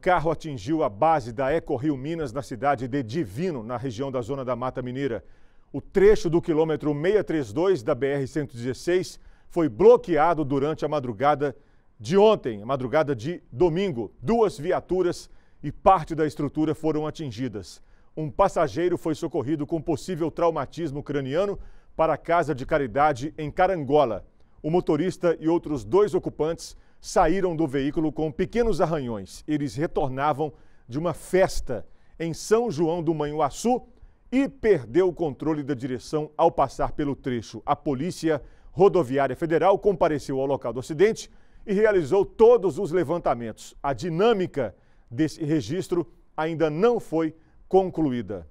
Carro atingiu a base da EcoRio Minas na cidade de Divino, na região da zona da Mata Mineira. O trecho do quilômetro 632 da BR-116 foi bloqueado durante a madrugada de ontem, a madrugada de domingo. Duas viaturas e parte da estrutura foram atingidas. Um passageiro foi socorrido com possível traumatismo craniano para a Casa de Caridade em Carangola. O motorista e outros dois ocupantes saíram do veículo com pequenos arranhões. Eles retornavam de uma festa em São João do Manhuaçu e perdeu o controle da direção ao passar pelo trecho. A Polícia Rodoviária Federal compareceu ao local do acidente e realizou todos os levantamentos. A dinâmica desse registro ainda não foi concluída.